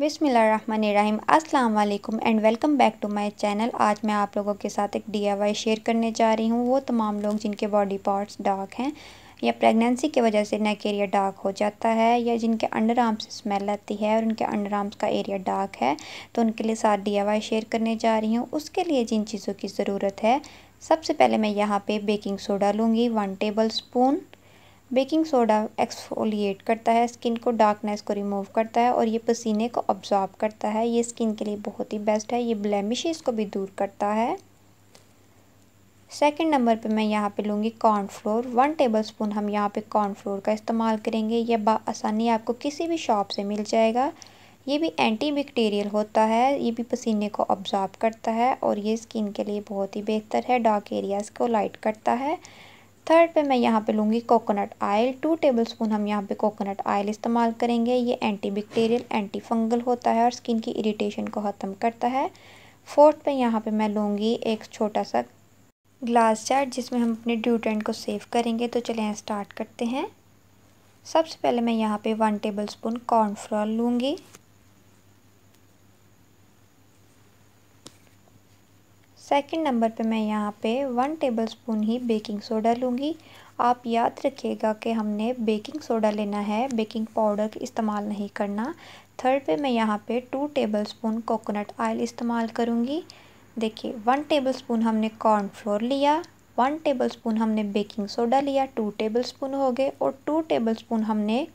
बिसमीम अस्सलाम and welcome back to my channel आज मैं आप लोगों के साथ एक डीआईवाई शेयर करने जा रही हूँ वो तमाम लोग जिनके बॉडी पार्ट्स डार्क हैं या प्रेगनेंसी की वजह से नेक एरिया डार्क हो जाता है या जिनके अंडर आर्म्स से स्मेल आती है और उनके अंडर आर्म्स का एरिया डार्क है तो उनके लिए साथ डी शेयर करने जा रही हूँ उसके लिए जिन चीज़ों की ज़रूरत है सबसे पहले मैं यहाँ पर बेकिंग सोडा लूँगी one tablespoon baking soda exfoliate करता है स्किन को डार्कनेस को रिमूव करता है और ये पसीने को ऑब्जॉर्ब करता है ये स्किन के लिए बहुत ही बेस्ट है ये ब्लैमिशीज़ को भी दूर करता है सेकंड नंबर पे मैं यहाँ पे लूँगी कॉर्नफ्लोर वन टेबलस्पून हम यहाँ पे कॉर्नफ्लोर का इस्तेमाल करेंगे यह आसानी आपको किसी भी शॉप से मिल जाएगा ये भी एंटी बैक्टीरियल होता है ये भी पसीने को ऑब्जॉर्ब करता है और ये स्किन के लिए बहुत ही बेहतर है डार्क एरियाज़ को लाइट करता है थर्ड पे मैं यहाँ पे लूँगी कोकोनट आयल टू टेबलस्पून हम यहाँ पे कोकोनट आयल इस्तेमाल करेंगे ये एंटी बैक्टीरियल एंटी फंगल होता है और स्किन की इरिटेशन को ख़त्म करता है फोर्थ पे यहाँ पे मैं लूँगी एक छोटा सा ग्लास जार जिसमें हम अपने ड्यूटेंट को सेव करेंगे तो चलें स्टार्ट करते हैं सबसे पहले मैं यहाँ पर वन टेबल स्पून कॉर्नफ्लोर लूँगी सेकंड नंबर पे मैं यहाँ पे वन टेबलस्पून ही बेकिंग सोडा लूँगी आप याद रखिएगा कि हमने बेकिंग सोडा लेना है बेकिंग पाउडर इस्तेमाल नहीं करना थर्ड पे मैं यहाँ पे टू टेबलस्पून कोकोनट ऑयल इस्तेमाल करूँगी देखिए वन टेबलस्पून हमने कॉर्नफ्लोर लिया वन टेबलस्पून हमने बेकिंग सोडा लिया टू टेबलस्पून हो गए और टू टेबलस्पून हमने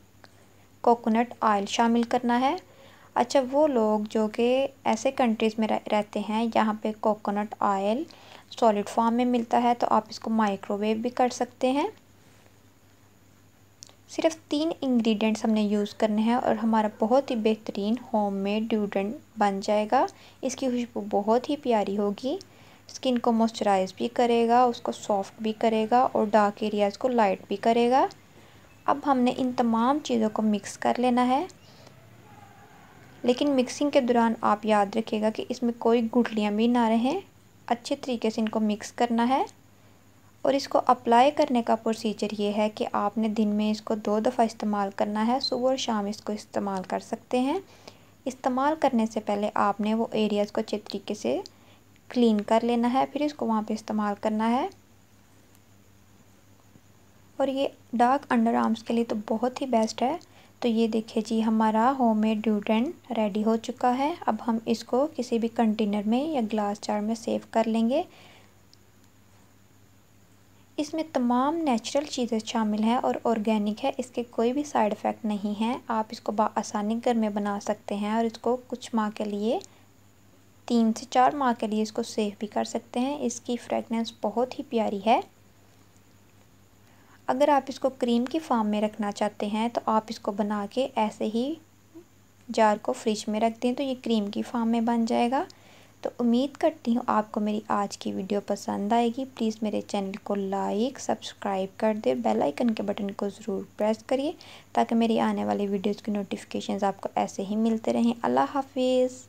कोकोनट ऑयल शामिल करना है अच्छा वो लोग जो कि ऐसे कंट्रीज़ में रहते हैं यहाँ पे कोकोनट ऑयल सॉलिड फॉर्म में मिलता है तो आप इसको माइक्रोवेव भी कर सकते हैं सिर्फ तीन इंग्रेडिएंट्स हमने यूज़ करने हैं और हमारा बहुत ही बेहतरीन होममेड ड्यूडेंट बन जाएगा इसकी खुशबू बहुत ही प्यारी होगी स्किन को मॉइस्चराइज भी करेगा उसको सॉफ्ट भी करेगा और डार्क एरियाज़ को लाइट भी करेगा अब हमने इन तमाम चीज़ों को मिक्स कर लेना है लेकिन मिक्सिंग के दौरान आप याद रखिएगा कि इसमें कोई गुठलियाँ भी ना रहें अच्छे तरीके से इनको मिक्स करना है और इसको अप्लाई करने का प्रोसीजर ये है कि आपने दिन में इसको दो दफ़ा इस्तेमाल करना है सुबह और शाम इसको इस्तेमाल कर सकते हैं इस्तेमाल करने से पहले आपने वो एरियाज़ को अच्छे तरीके से क्लीन कर लेना है फिर इसको वहाँ पे इस्तेमाल करना है और ये डार्क अंडर आर्म्स के लिए तो बहुत ही बेस्ट है तो ये देखिए जी हमारा होममेड ड्यूटेंट रेडी हो चुका है अब हम इसको किसी भी कंटेनर में या ग्लास जार में सेव कर लेंगे इसमें तमाम नेचुरल चीज़ें शामिल हैं और ऑर्गेनिक है इसके कोई भी साइड इफ़ेक्ट नहीं है आप इसको आसानी घर में बना सकते हैं और इसको कुछ माह के लिए तीन से चार माह के लिए इसको सेव भी कर सकते हैं इसकी फ्रेगनेंस बहुत ही प्यारी है अगर आप इसको क्रीम की फॉर्म में रखना चाहते हैं तो आप इसको बना के ऐसे ही जार को फ्रिज में रख दें तो ये क्रीम की फॉर्म में बन जाएगा तो उम्मीद करती हूँ आपको मेरी आज की वीडियो पसंद आएगी प्लीज़ मेरे चैनल को लाइक सब्सक्राइब कर दे बेल आइकन के बटन को ज़रूर प्रेस करिए ताकि मेरी आने वाली वीडियोस की नोटिफिकेशंस आपको ऐसे ही मिलते रहें अल्लाह हाफिज़